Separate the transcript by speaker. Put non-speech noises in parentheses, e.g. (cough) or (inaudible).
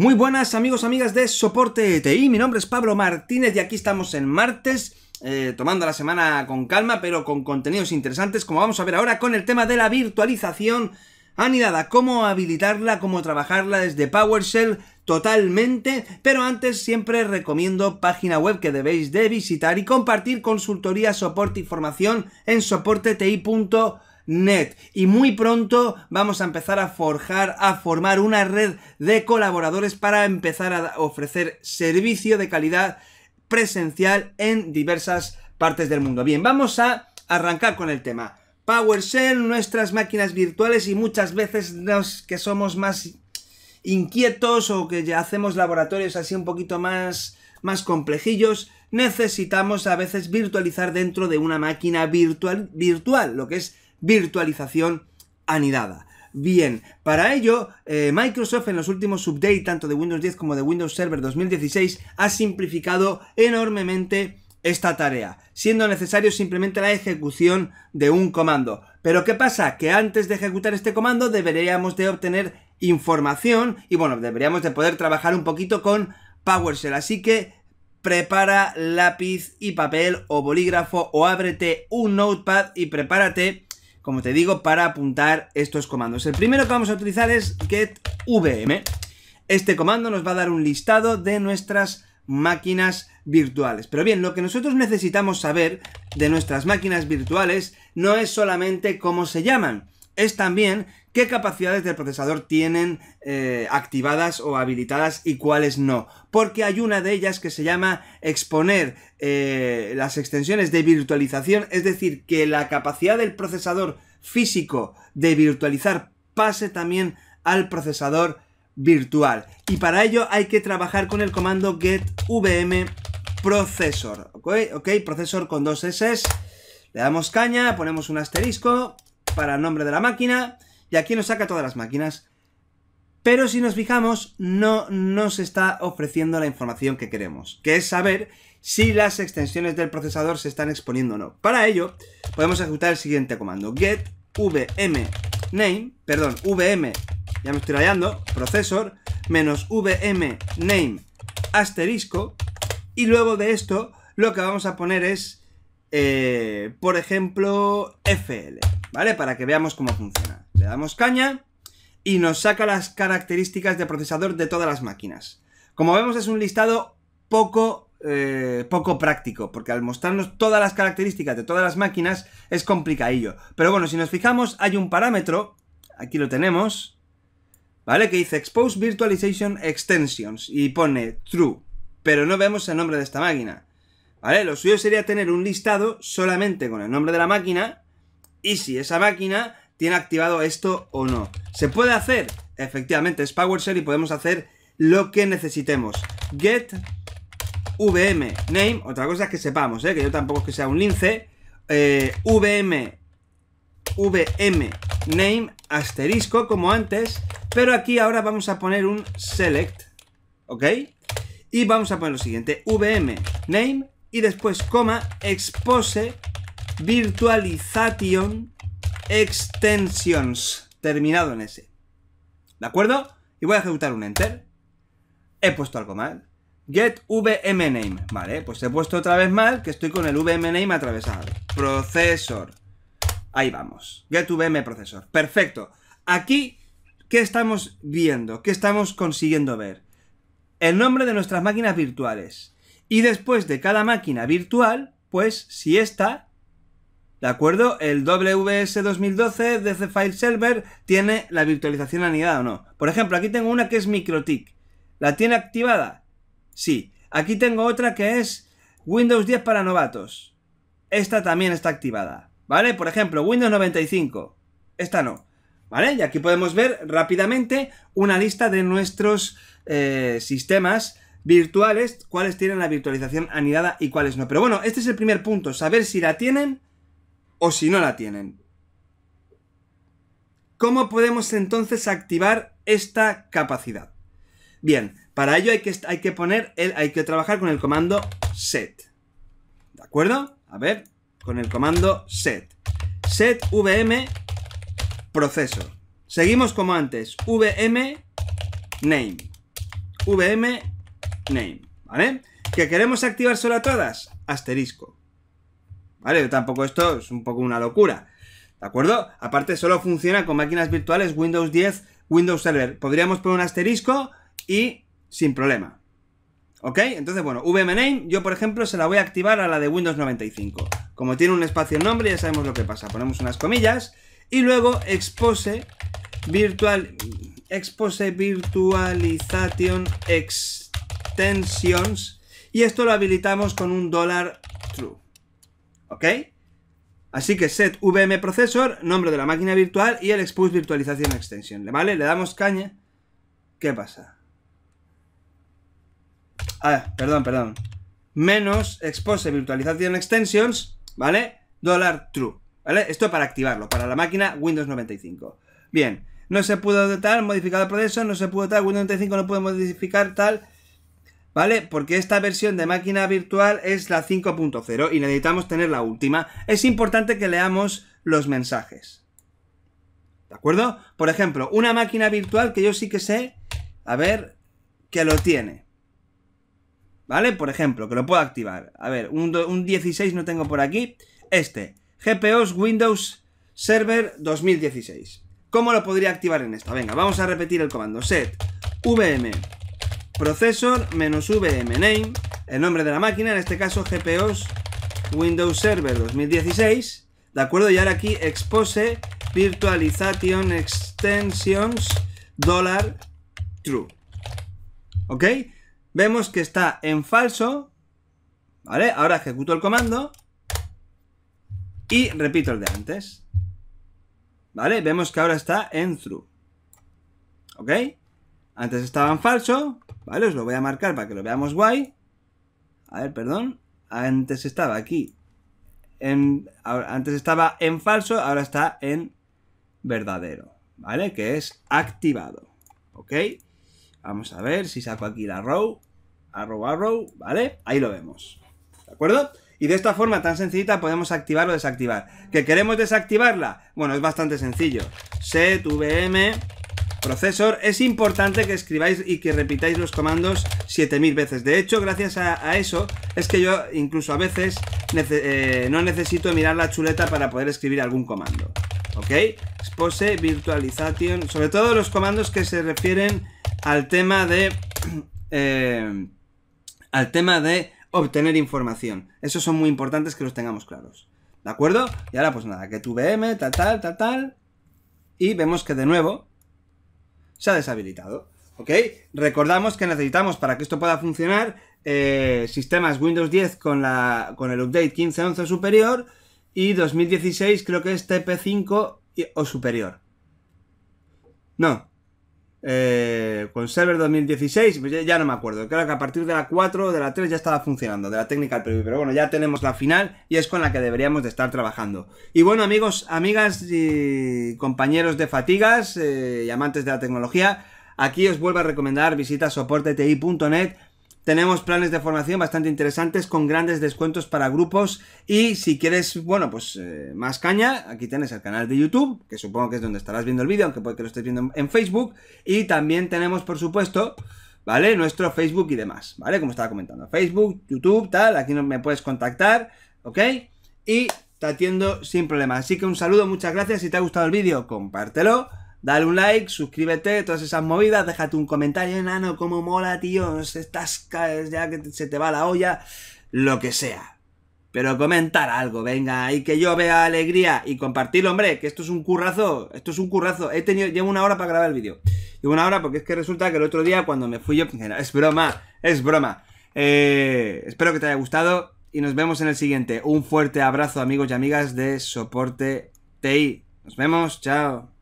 Speaker 1: Muy buenas amigos, amigas de Soporte TI, mi nombre es Pablo Martínez y aquí estamos en martes, eh, tomando la semana con calma, pero con contenidos interesantes, como vamos a ver ahora con el tema de la virtualización anidada, cómo habilitarla, cómo trabajarla desde PowerShell totalmente, pero antes siempre recomiendo página web que debéis de visitar y compartir consultoría, soporte y formación en soporteti.com net. Y muy pronto vamos a empezar a forjar, a formar una red de colaboradores para empezar a ofrecer servicio de calidad presencial en diversas partes del mundo. Bien, vamos a arrancar con el tema. PowerShell, nuestras máquinas virtuales y muchas veces los que somos más inquietos o que ya hacemos laboratorios así un poquito más, más complejillos, necesitamos a veces virtualizar dentro de una máquina virtual, virtual, lo que es virtualización anidada. Bien, para ello, eh, Microsoft en los últimos updates, tanto de Windows 10 como de Windows Server 2016, ha simplificado enormemente esta tarea, siendo necesario simplemente la ejecución de un comando. Pero ¿qué pasa? Que antes de ejecutar este comando deberíamos de obtener información y bueno, deberíamos de poder trabajar un poquito con PowerShell. Así que prepara lápiz y papel o bolígrafo o ábrete un notepad y prepárate como te digo, para apuntar estos comandos. El primero que vamos a utilizar es getvm. Este comando nos va a dar un listado de nuestras máquinas virtuales. Pero bien, lo que nosotros necesitamos saber de nuestras máquinas virtuales no es solamente cómo se llaman, es también qué capacidades del procesador tienen eh, activadas o habilitadas y cuáles no. Porque hay una de ellas que se llama exponer eh, las extensiones de virtualización, es decir, que la capacidad del procesador físico de virtualizar pase también al procesador virtual. Y para ello hay que trabajar con el comando vm processor. ¿Ok? Ok, con dos S. Le damos caña, ponemos un asterisco para el nombre de la máquina, y aquí nos saca todas las máquinas. Pero si nos fijamos, no nos está ofreciendo la información que queremos, que es saber si las extensiones del procesador se están exponiendo o no. Para ello, podemos ejecutar el siguiente comando, get vm name, perdón, vm, ya me estoy rayando, procesor, menos vm name asterisco, y luego de esto lo que vamos a poner es, eh, por ejemplo, fl. ¿vale? Para que veamos cómo funciona. Le damos caña y nos saca las características de procesador de todas las máquinas. Como vemos es un listado poco, eh, poco práctico, porque al mostrarnos todas las características de todas las máquinas es complicadillo. Pero bueno, si nos fijamos hay un parámetro, aquí lo tenemos, ¿vale? Que dice Expose Virtualization Extensions y pone True, pero no vemos el nombre de esta máquina. ¿Vale? Lo suyo sería tener un listado solamente con el nombre de la máquina y si esa máquina tiene activado esto o no. ¿Se puede hacer? Efectivamente, es PowerShell y podemos hacer lo que necesitemos. Get VM name, otra cosa es que sepamos, ¿eh? que yo tampoco es que sea un lince. Eh, VM VM name asterisco como antes, pero aquí ahora vamos a poner un select, ¿ok? Y vamos a poner lo siguiente, VM name y después coma expose Virtualization Extensions, terminado en S. ¿De acuerdo? Y voy a ejecutar un Enter. He puesto algo mal. Get VM NAME Vale, pues he puesto otra vez mal que estoy con el VM NAME atravesado. Procesor. Ahí vamos. Get VM procesor. Perfecto. Aquí, ¿qué estamos viendo? ¿Qué estamos consiguiendo ver? El nombre de nuestras máquinas virtuales. Y después de cada máquina virtual, pues si esta ¿De acuerdo? El WS 2012 DC File Server tiene la virtualización anidada o no. Por ejemplo, aquí tengo una que es Microtic. ¿La tiene activada? Sí. Aquí tengo otra que es Windows 10 para novatos. Esta también está activada. ¿Vale? Por ejemplo, Windows 95. Esta no. ¿Vale? Y aquí podemos ver rápidamente una lista de nuestros eh, sistemas virtuales, cuáles tienen la virtualización anidada y cuáles no. Pero bueno, este es el primer punto, saber si la tienen o si no la tienen. ¿Cómo podemos entonces activar esta capacidad? Bien, para ello hay que, hay que poner el, hay que trabajar con el comando set. ¿De acuerdo? A ver, con el comando set. Set vm proceso. Seguimos como antes. vm name. vm name. ¿Vale? ¿Que queremos activar solo a todas? Asterisco. ¿Vale? Tampoco esto es un poco una locura. ¿De acuerdo? Aparte, solo funciona con máquinas virtuales Windows 10, Windows Server. Podríamos poner un asterisco y sin problema. ¿Ok? Entonces, bueno, VMName, yo por ejemplo se la voy a activar a la de Windows 95. Como tiene un espacio en nombre, ya sabemos lo que pasa. Ponemos unas comillas y luego expose virtual expose virtualization extensions y esto lo habilitamos con un dólar ¿ok? Así que set VM processor, nombre de la máquina virtual y el expose virtualización extension, ¿vale? Le damos caña. ¿Qué pasa? Ah, perdón, perdón. Menos expose virtualización extensions, ¿vale? Dólar true, ¿vale? Esto para activarlo, para la máquina Windows 95. Bien, no se pudo tal, modificado el proceso, no se pudo tal, Windows 95 no puede modificar tal, ¿vale? Porque esta versión de máquina virtual es la 5.0 y necesitamos tener la última. Es importante que leamos los mensajes. ¿De acuerdo? Por ejemplo, una máquina virtual que yo sí que sé, a ver, que lo tiene. ¿Vale? Por ejemplo, que lo puedo activar. A ver, un, 16 no tengo por aquí. Este, GPOs Windows Server 2016. ¿Cómo lo podría activar en esta? Venga, vamos a repetir el comando. Set vm Procesor menos VMName, el nombre de la máquina, en este caso GPOs Windows Server 2016. De acuerdo, y ahora aquí expose virtualization extensions dollar true. ¿Ok? Vemos que está en falso. ¿Vale? Ahora ejecuto el comando. Y repito el de antes. ¿Vale? Vemos que ahora está en true. ¿Ok? Antes estaba en falso, ¿vale? Os lo voy a marcar para que lo veamos guay. A ver, perdón. Antes estaba aquí. antes estaba en falso, ahora está en verdadero, ¿vale? Que es activado, ¿ok? Vamos a ver si saco aquí la row, arrow, arrow, ¿vale? Ahí lo vemos, ¿de acuerdo? Y de esta forma tan sencillita podemos activar o desactivar. ¿Que queremos desactivarla? Bueno, es bastante sencillo. Set vm procesor, es importante que escribáis y que repitáis los comandos 7000 veces. De hecho, gracias a, eso, es que yo incluso a veces eh, no necesito mirar la chuleta para poder escribir algún comando. ¿Ok? Expose, virtualización, sobre todo los comandos que se refieren al tema de... (clears throat) Eh, al tema de obtener información. Esos son muy importantes que los tengamos claros. ¿De acuerdo? Y ahora pues nada, que tu VM, tal, tal, tal, tal. Y vemos que de nuevo se ha deshabilitado. ¿Ok? Recordamos que necesitamos para que esto pueda funcionar eh, sistemas Windows 10 con, la, con el update 15.11 superior y 2016 creo que es TP5 o superior. No, eh, con Server 2016, pues ya, no me acuerdo. Creo que a partir de la 4 o de la 3 ya estaba funcionando, de la técnica al preview. Pero bueno, ya tenemos la final y es con la que deberíamos de estar trabajando. Y bueno, amigos, amigas y compañeros de fatigas eh, y amantes de la tecnología, aquí os vuelvo a recomendar visita soporteti.net tenemos planes de formación bastante interesantes con grandes descuentos para grupos y si quieres, bueno, pues eh, más caña, aquí tienes el canal de YouTube, que supongo que es donde estarás viendo el vídeo, aunque puede que lo estés viendo en Facebook. Y también tenemos, por supuesto, ¿vale? Nuestro Facebook y demás, ¿vale? Como estaba comentando, Facebook, YouTube, tal, aquí me puedes contactar, ¿ok? Y te atiendo sin problema. Así que un saludo, muchas gracias. Si te ha gustado el vídeo, compártelo. Dale un like, suscríbete, todas esas movidas, déjate un comentario, enano, como mola, tío, estás ya que se te va la olla, lo que sea. Pero comentar algo, venga, y que yo vea alegría y compartirlo, hombre, que esto es un currazo, esto es un currazo. He tenido, llevo una hora para grabar el vídeo. Llevo una hora porque es que resulta que el otro día cuando me fui yo, (laughs) es broma, es broma. Eh, espero que te haya gustado y nos vemos en el siguiente. Un fuerte abrazo amigos y amigas de Soporte TI. Nos vemos, chao.